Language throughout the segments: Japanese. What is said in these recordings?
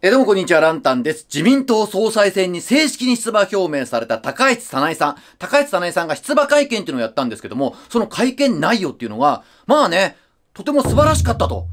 え、どうもこんにちは、ランタンです。自民党総裁選に正式に出馬表明された高市早苗さん。高市早苗さんが出馬会見っていうのをやったんですけども、その会見内容っていうのが、まあね、とても素晴らしかったと。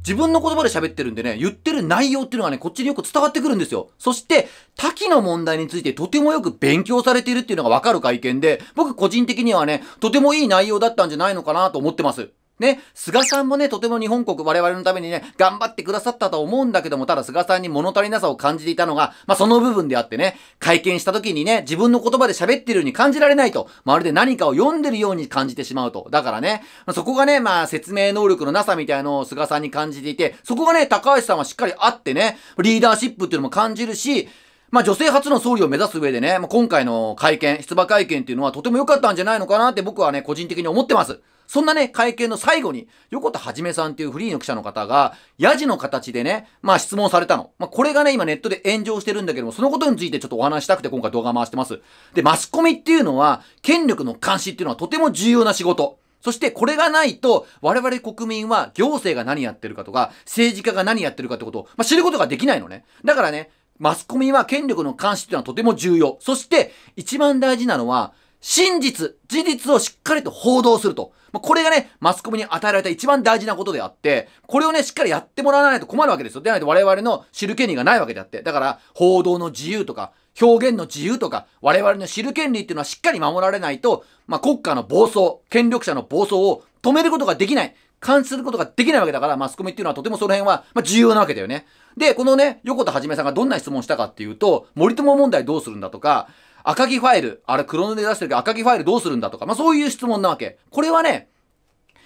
自分の言葉で喋ってるんでね、言ってる内容っていうのがね、こっちによく伝わってくるんですよ。そして、多岐の問題についてとてもよく勉強されているっていうのがわかる会見で、僕個人的にはね、とてもいい内容だったんじゃないのかなと思ってます。ね、菅さんもね、とても日本国、我々のためにね、頑張ってくださったと思うんだけども、ただ菅さんに物足りなさを感じていたのが、まあ、その部分であってね、会見した時にね、自分の言葉で喋ってるように感じられないと、まるで何かを読んでるように感じてしまうと。だからね、そこがね、まあ、説明能力のなさみたいのを菅さんに感じていて、そこがね、高橋さんはしっかりあってね、リーダーシップっていうのも感じるし、まあ女性初の総理を目指す上でね、まあ、今回の会見、出馬会見っていうのはとても良かったんじゃないのかなって僕はね、個人的に思ってます。そんなね、会見の最後に、横田はじめさんっていうフリーの記者の方が、ヤジの形でね、まあ質問されたの。まあこれがね、今ネットで炎上してるんだけども、そのことについてちょっとお話したくて今回動画回してます。で、マスコミっていうのは、権力の監視っていうのはとても重要な仕事。そしてこれがないと、我々国民は行政が何やってるかとか、政治家が何やってるかってことを、まあ、知ることができないのね。だからね、マスコミは権力の監視というのはとても重要。そして、一番大事なのは、真実、事実をしっかりと報道すると。これがね、マスコミに与えられた一番大事なことであって、これをね、しっかりやってもらわないと困るわけですよ。でないと我々の知る権利がないわけであって。だから、報道の自由とか、表現の自由とか、我々の知る権利っていうのはしっかり守られないと、まあ、国家の暴走、権力者の暴走を止めることができない。監視することができないわけだから、マスコミっていうのはとてもその辺は、まあ、重要なわけだよね。で、このね、横田はじめさんがどんな質問したかっていうと、森友問題どうするんだとか、赤木ファイル、あれ黒塗りで出してるけど赤木ファイルどうするんだとか、まあそういう質問なわけ。これはね、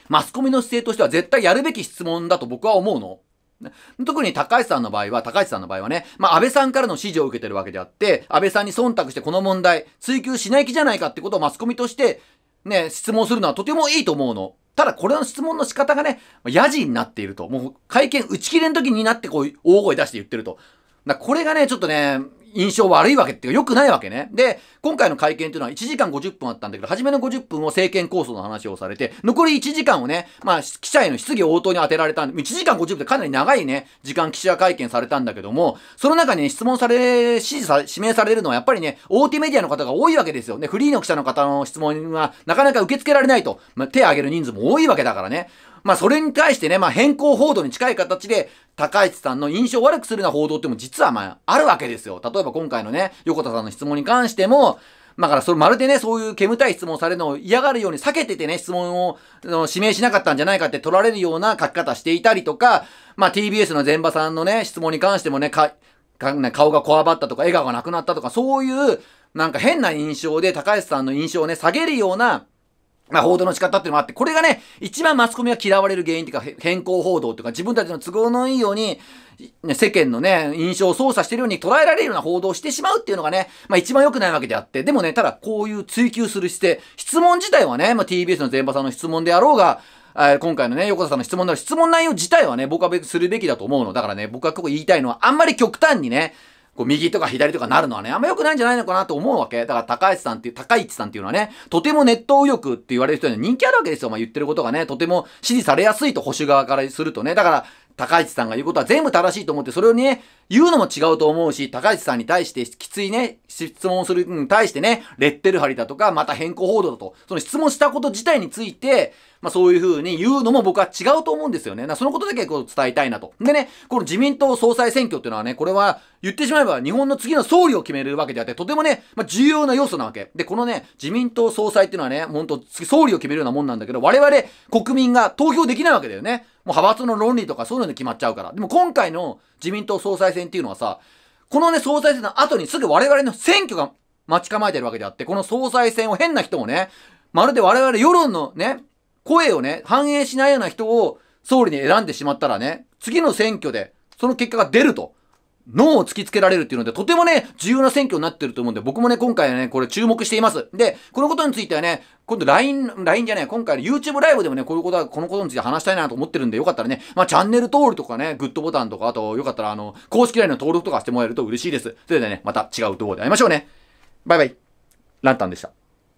マスコミの姿勢としては絶対やるべき質問だと僕は思うの。特に高橋さんの場合は、高橋さんの場合はね、まあ安倍さんからの指示を受けてるわけであって、安倍さんに忖度してこの問題、追及しない気じゃないかってことをマスコミとして、ね、質問するのはとてもいいと思うの。ただこれの質問の仕方がね、野人になっていると。もう会見打ち切れの時になってこう、大声出して言ってると。これがね、ちょっとね、印象悪いわけっていうか、良くないわけね。で、今回の会見っていうのは1時間50分あったんだけど、初めの50分を政権構想の話をされて、残り1時間をね、まあ、記者への質疑応答に当てられたんで、1時間50分ってかなり長いね、時間記者会見されたんだけども、その中に、ね、質問され、指示さ、指名されるのはやっぱりね、大手メディアの方が多いわけですよね。フリーの記者の方の質問はなかなか受け付けられないと、まあ、手を挙げる人数も多いわけだからね。まあそれに対してね、まあ変更報道に近い形で、高市さんの印象を悪くするような報道っても実はまああるわけですよ。例えば今回のね、横田さんの質問に関しても、だから、それ、まるでね、そういう煙たい質問されるのを嫌がるように避けててね、質問を、指名しなかったんじゃないかって取られるような書き方していたりとか、まあ、TBS の前場さんのね、質問に関してもね、か、か顔がこわばったとか、笑顔がなくなったとか、そういう、なんか変な印象で高橋さんの印象をね、下げるような、まあ、報道の仕方っていうのもあって、これがね、一番マスコミが嫌われる原因っていうか、変更報道っていうか、自分たちの都合のいいように、ね、世間のね、印象を操作してるように捉えられるような報道をしてしまうっていうのがね、まあ一番良くないわけであって、でもね、ただこういう追求する姿勢、質問自体はね、まあ TBS の前場さんの質問であろうが、え今回のね、横田さんの質問なら質問内容自体はね、僕はするべきだと思うの。だからね、僕はここ言いたいのは、あんまり極端にね、こう右とか左とかなるのはね、あんま良くないんじゃないのかなと思うわけ。だから高市さんっていう、高市さんっていうのはね、とてもネット右翼って言われる人には人気あるわけですよ。まあ言ってることがね、とても支持されやすいと保守側からするとね。だから、高市さんが言うことは全部正しいと思って、それをね、言うのも違うと思うし、高市さんに対してきついね、質問するに対してね、レッテル貼りだとか、また変更報道だと、その質問したこと自体について、まあ、そういうふうに言うのも僕は違うと思うんですよね。なそのことだけこう伝えたいなと。でね、この自民党総裁選挙っていうのはね、これは言ってしまえば日本の次の総理を決めるわけであって、とてもね、まあ、重要な要素なわけ。で、このね、自民党総裁っていうのはね、本当総理を決めるようなもんなんだけど、我々国民が投票できないわけだよね。もう派閥の論理とかそういうので決まっちゃうから。でも今回の自民党総裁選っていうのはさ、このね、総裁選の後にすぐ我々の選挙が待ち構えてるわけであって、この総裁選を変な人もね、まるで我々世論のね、声をね、反映しないような人を総理に選んでしまったらね、次の選挙でその結果が出ると。脳を突きつけられるっていうので、とてもね、重要な選挙になってると思うんで、僕もね、今回はね、これ注目しています。で、このことについてはね、今度 LINE、LINE じゃない、今回の YouTube ライブでもね、こういうことは、このことについて話したいなと思ってるんで、よかったらね、まあ、チャンネル登録とかね、グッドボタンとか、あと、よかったら、あの、公式 LINE の登録とかしてもらえると嬉しいです。それではね、また違う動画で会いましょうね。バイバイ。ランタンでした。